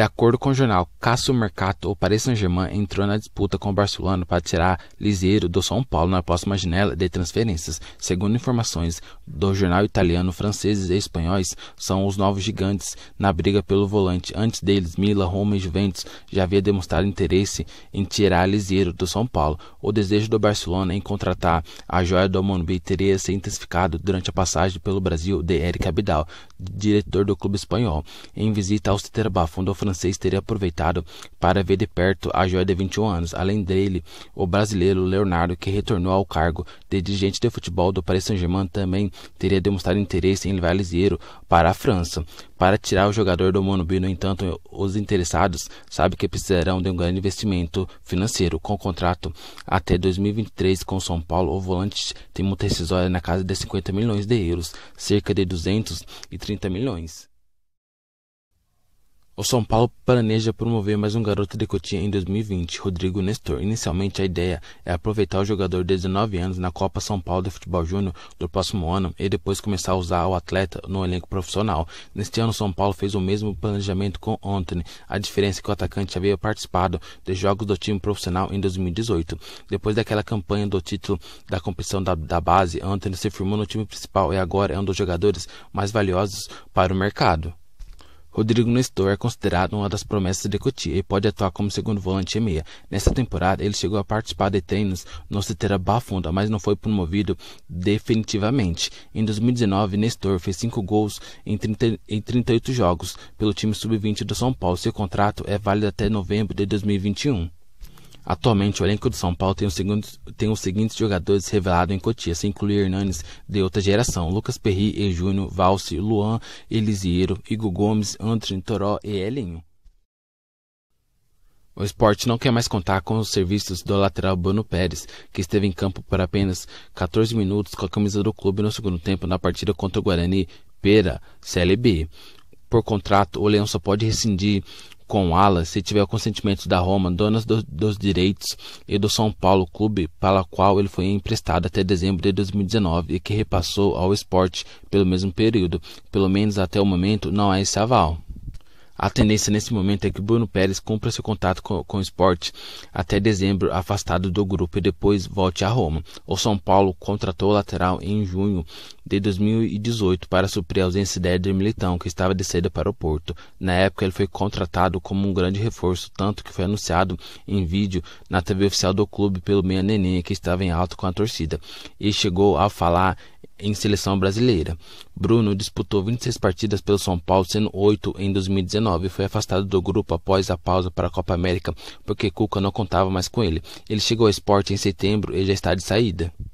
De acordo com o jornal Caso Mercato, o Paris Saint-Germain entrou na disputa com o Barcelona para tirar Liseiro do São Paulo na próxima janela de transferências. Segundo informações do jornal italiano, franceses e espanhóis são os novos gigantes na briga pelo volante. Antes deles, Mila, Roma e Juventus já havia demonstrado interesse em tirar Liseiro do São Paulo. O desejo do Barcelona em contratar a joia do Monumbi teria se intensificado durante a passagem pelo Brasil de Eric Abidal, diretor do clube espanhol. Em visita ao Citerba, fundou francês teria aproveitado para ver de perto a joia de 21 anos, além dele, o brasileiro Leonardo, que retornou ao cargo de dirigente de futebol do Paris Saint-Germain, também teria demonstrado interesse em levar Lisieiro para a França. Para tirar o jogador do Monubi, no entanto, os interessados sabem que precisarão de um grande investimento financeiro. Com o contrato até 2023 com São Paulo, o volante tem multa rescisória na casa de 50 milhões de euros, cerca de 230 milhões. O São Paulo planeja promover mais um garoto de Cotia em 2020, Rodrigo Nestor. Inicialmente, a ideia é aproveitar o jogador de 19 anos na Copa São Paulo de Futebol Júnior do próximo ano e depois começar a usar o atleta no elenco profissional. Neste ano, São Paulo fez o mesmo planejamento com Anthony. A diferença é que o atacante havia participado de jogos do time profissional em 2018. Depois daquela campanha do título da competição da, da base, Anthony se firmou no time principal e agora é um dos jogadores mais valiosos para o mercado. Rodrigo Nestor é considerado uma das promessas de Cotia e pode atuar como segundo volante e meia. Nesta temporada, ele chegou a participar de treinos no Cetera Bafunda, mas não foi promovido definitivamente. Em 2019, Nestor fez cinco gols em, 30, em 38 jogos pelo time sub-20 do São Paulo. Seu contrato é válido até novembro de 2021. Atualmente, o elenco do São Paulo tem os, segundos, tem os seguintes jogadores revelados em Cotia, sem incluir Hernanes de outra geração: Lucas Perry e Júnior, Valse, Luan, Elisiero, Igor Gomes, Antrim, Toró e Elinho. O esporte não quer mais contar com os serviços do lateral Bruno Pérez, que esteve em campo por apenas 14 minutos com a camisa do clube no segundo tempo na partida contra o Guarani Pera, CLB. Por contrato, o Leão só pode rescindir com alas se tiver o consentimento da Roma, donas do, dos direitos, e do São Paulo Clube, para qual ele foi emprestado até dezembro de 2019 e que repassou ao esporte pelo mesmo período. Pelo menos até o momento não há esse aval. A tendência nesse momento é que Bruno Pérez cumpra seu contato com, com o esporte até dezembro, afastado do grupo e depois volte a Roma. O São Paulo contratou o lateral em junho de 2018 para suprir a ausência de Éder Militão, que estava de saída para o Porto. Na época, ele foi contratado como um grande reforço, tanto que foi anunciado em vídeo na TV oficial do clube pelo meia Nenê, que estava em alto com a torcida. E chegou a falar em seleção brasileira. Bruno disputou 26 partidas pelo São Paulo, sendo 8 em 2019, e foi afastado do grupo após a pausa para a Copa América, porque Cuca não contava mais com ele. Ele chegou ao esporte em setembro e já está de saída.